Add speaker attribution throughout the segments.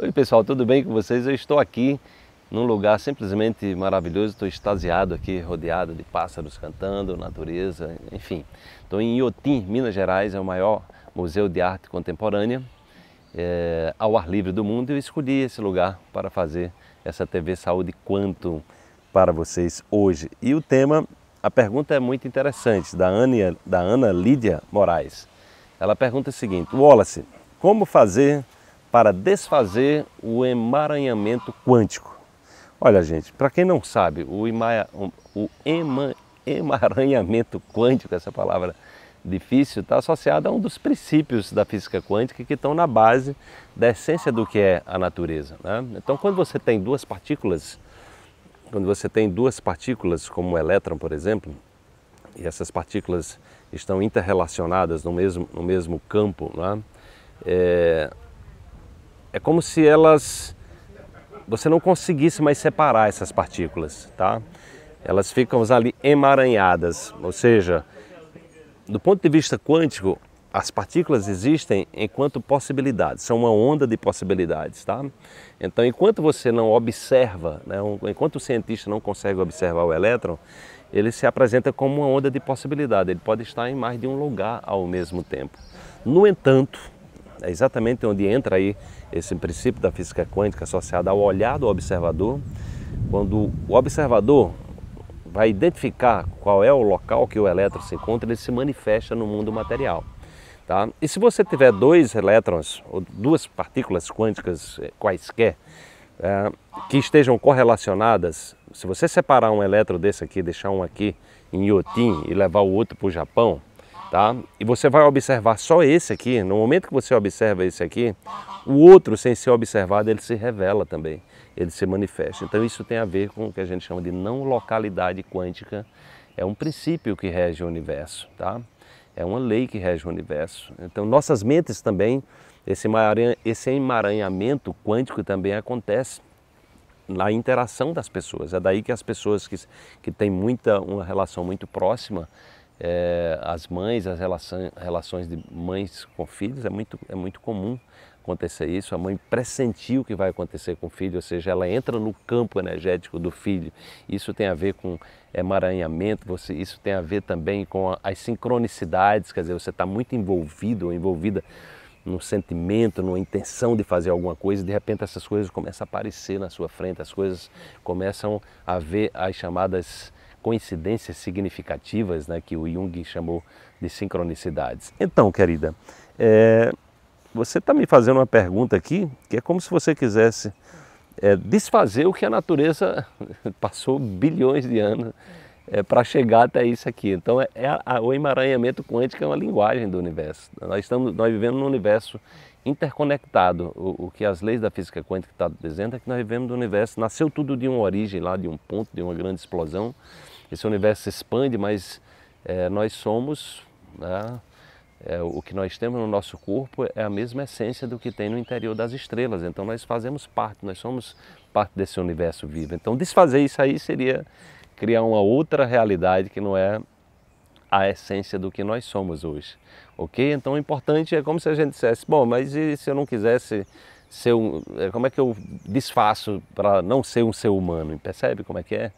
Speaker 1: Oi pessoal, tudo bem com vocês? Eu estou aqui num lugar simplesmente maravilhoso, estou extasiado aqui, rodeado de pássaros cantando, natureza, enfim. Estou em Iotim, Minas Gerais, é o maior museu de arte contemporânea é, ao ar livre do mundo e eu escolhi esse lugar para fazer essa TV Saúde Quantum para vocês hoje. E o tema, a pergunta é muito interessante, da, Ania, da Ana Lídia Moraes. Ela pergunta o seguinte, Wallace, como fazer para desfazer o emaranhamento quântico. Olha, gente, para quem não sabe, o, o ema, emaranhamento quântico, essa palavra difícil, está associada a um dos princípios da física quântica que estão na base da essência do que é a natureza. Né? Então, quando você tem duas partículas, quando você tem duas partículas, como o elétron, por exemplo, e essas partículas estão interrelacionadas no mesmo, no mesmo campo, né? é, é como se elas você não conseguisse mais separar essas partículas, tá? Elas ficam ali emaranhadas, ou seja, do ponto de vista quântico, as partículas existem enquanto possibilidades, são uma onda de possibilidades, tá? Então, enquanto você não observa, né, enquanto o cientista não consegue observar o elétron, ele se apresenta como uma onda de possibilidade, ele pode estar em mais de um lugar ao mesmo tempo. No entanto, é exatamente onde entra aí esse princípio da física quântica associado ao olhar do observador. Quando o observador vai identificar qual é o local que o elétron se encontra, ele se manifesta no mundo material. Tá? E se você tiver dois elétrons, ou duas partículas quânticas eh, quaisquer, é, que estejam correlacionadas, se você separar um elétron desse aqui, deixar um aqui em Yotin e levar o outro para o Japão, tá? E você vai observar só esse aqui, no momento que você observa esse aqui, o outro, sem ser observado, ele se revela também, ele se manifesta. Então isso tem a ver com o que a gente chama de não localidade quântica, é um princípio que rege o universo, tá? É uma lei que rege o universo. Então nossas mentes também, esse emaranhamento quântico também acontece na interação das pessoas. É daí que as pessoas que, que têm muita, uma relação muito próxima é, as mães, as relações de mães com filhos, é muito, é muito comum acontecer isso. A mãe pressentiu o que vai acontecer com o filho, ou seja, ela entra no campo energético do filho. Isso tem a ver com emaranhamento, você, isso tem a ver também com a, as sincronicidades, quer dizer, você está muito envolvido ou envolvida num sentimento, numa intenção de fazer alguma coisa, e de repente essas coisas começam a aparecer na sua frente, as coisas começam a ver as chamadas coincidências significativas, né, que o Jung chamou de sincronicidades. Então, querida, é, você está me fazendo uma pergunta aqui que é como se você quisesse é, desfazer o que a natureza passou bilhões de anos é, para chegar até isso aqui. Então, é, é a, o emaranhamento quântico é uma linguagem do universo. Nós, estamos, nós vivemos num universo interconectado. O, o que as leis da física quântica estão tá dizendo é que nós vivemos num universo, nasceu tudo de uma origem lá, de um ponto, de uma grande explosão. Esse universo se expande, mas é, nós somos. Né, é, o que nós temos no nosso corpo é a mesma essência do que tem no interior das estrelas. Então nós fazemos parte, nós somos parte desse universo vivo. Então desfazer isso aí seria criar uma outra realidade que não é a essência do que nós somos hoje, ok? Então o importante é como se a gente dissesse, bom, mas e se eu não quisesse ser um, eh, como é que eu desfaço para não ser um ser humano? Percebe como é que é?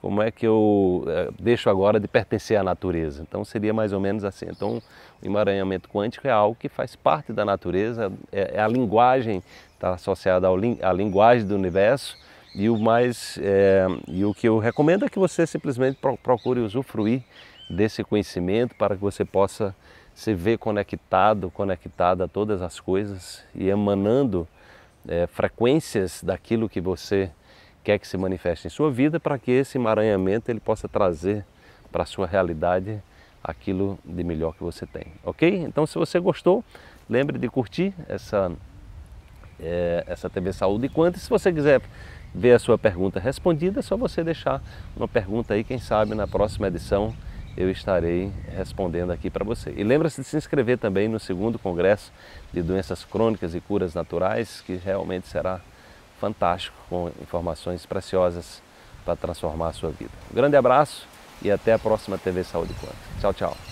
Speaker 1: Como é que eu eh, deixo agora de pertencer à natureza? Então seria mais ou menos assim. Então o emaranhamento quântico é algo que faz parte da natureza, é, é a linguagem está associada à linguagem do universo e o mais é, e o que eu recomendo é que você simplesmente procure usufruir desse conhecimento para que você possa se ver conectado, conectada a todas as coisas e emanando é, frequências daquilo que você quer que se manifeste em sua vida para que esse emaranhamento ele possa trazer para a sua realidade aquilo de melhor que você tem, ok? Então, se você gostou, lembre de curtir essa, é, essa TV Saúde Quanto. E se você quiser ver a sua pergunta respondida, é só você deixar uma pergunta aí, quem sabe na próxima edição eu estarei respondendo aqui para você. E lembra-se de se inscrever também no segundo congresso de doenças crônicas e curas naturais, que realmente será fantástico com informações preciosas para transformar a sua vida. Um grande abraço e até a próxima TV Saúde Quântica. Tchau, tchau.